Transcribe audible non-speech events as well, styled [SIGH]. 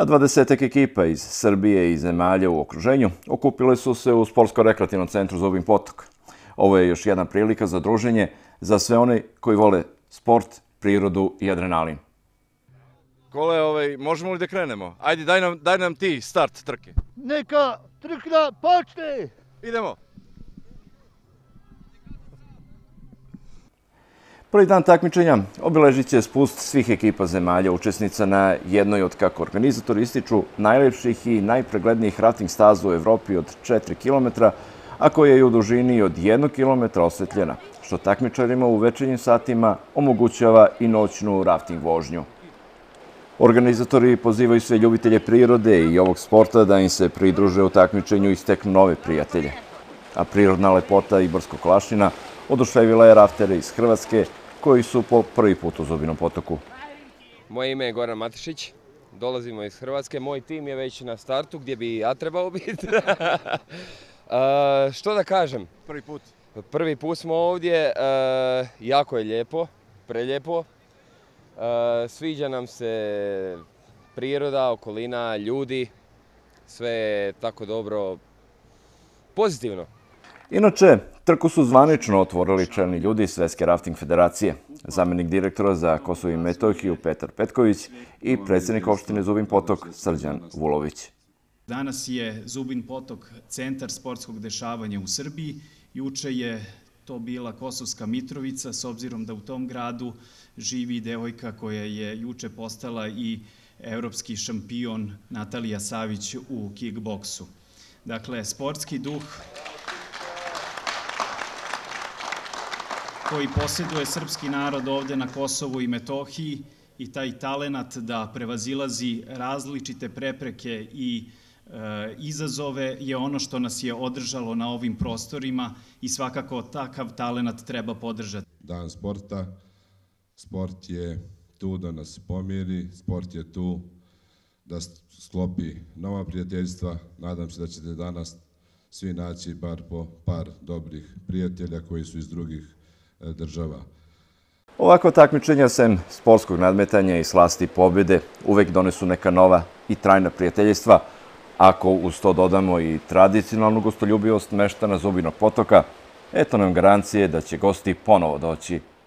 A dvadesetak ekipa iz Srbije i zemalja u okruženju okupile su se u Sportsko-rekreativnom centru Zubin Potok. Ovo je još jedna prilika za druženje za sve one koji vole sport, prirodu i adrenalin. Kole, ovaj, možemo li da krenemo? Ajde, daj nam ti start trke. Neka trka počne! Idemo! Idemo! Prvi dan takmičenja obeležit će spust svih ekipa zemalja učesnica na jednoj od, kako organizatori ističu, najljepših i najpreglednijih rafting staza u Evropi od 4 km, a koja je u dužini od 1 km osvetljena, što takmičarima u večernjim satima omogućava i noćnu rafting vožnju. Organizatori pozivaju sve ljubitelje prirode i ovog sporta da im se pridruže u takmičenju i steknu nove prijatelje. A prirodna lepota Iborskog Klašina oduševila je raftere iz Hrvatske, koji su po prvi put u Zubinom potoku. Moje ime je Goran Matišić, dolazimo iz Hrvatske. Moj tim je već na startu gdje bi ja trebao biti. [LAUGHS] Što da kažem? Prvi put. Prvi put smo ovdje, e, jako je lijepo, preljepo. E, sviđa nam se priroda, okolina, ljudi, sve je tako dobro, pozitivno. Inače, Trku su zvanično otvorili čelni ljudi Svjetske rafting federacije, zamjenik direktora za Kosovo i Metohiju Petar Petković i predsjednik opštine Zubin Potok Srđan Vulović. Danas je Zubin Potok centar sportskog dešavanja u Srbiji. Juče je to bila Kosovska Mitrovica, s obzirom da u tom gradu živi devojka koja je juče postala i evropski šampion Natalija Savić u kickboksu. Dakle, sportski duh... koji posjeduje srpski narod ovde na Kosovu i Metohiji i taj talenat da prevazilazi različite prepreke i e, izazove je ono što nas je održalo na ovim prostorima i svakako takav talenat treba podržati. Dan sporta, sport je tu da nas pomiri, sport je tu da sklopi nova prijateljstva. Nadam se da ćete danas svi naći bar po par dobrih prijatelja koji su iz drugih država. Ovako takmičenja sem sportskog nadmetanja i slasti pobjede uvek donesu neka nova i trajna prijateljstva. Ako uz to dodamo i tradicionalnu gostoljubivost meštana Zubinog potoka, eto nam garancije da će gosti ponovo doći